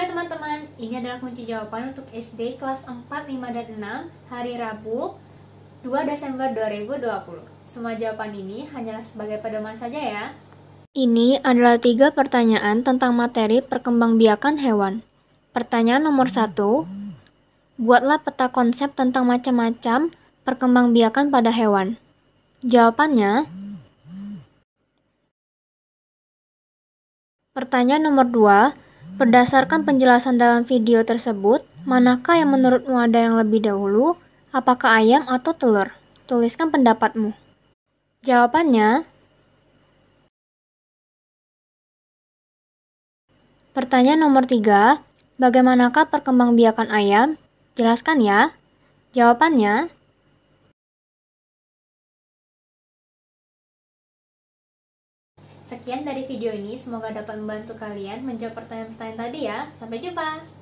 Hai teman-teman, ini adalah kunci jawaban untuk SD kelas 4, 5, dan 6 hari Rabu 2 Desember 2020. Semua jawaban ini hanyalah sebagai pedoman saja ya. Ini adalah tiga pertanyaan tentang materi perkembangbiakan hewan. Pertanyaan nomor 1, buatlah peta konsep tentang macam-macam perkembangbiakan pada hewan. Jawabannya, Pertanyaan nomor 2, Berdasarkan penjelasan dalam video tersebut, manakah yang menurutmu ada yang lebih dahulu? Apakah ayam atau telur? Tuliskan pendapatmu. Jawabannya Pertanyaan nomor tiga, bagaimanakah perkembangbiakan ayam? Jelaskan ya. Jawabannya Sekian dari video ini, semoga dapat membantu kalian menjawab pertanyaan-pertanyaan tadi ya. Sampai jumpa!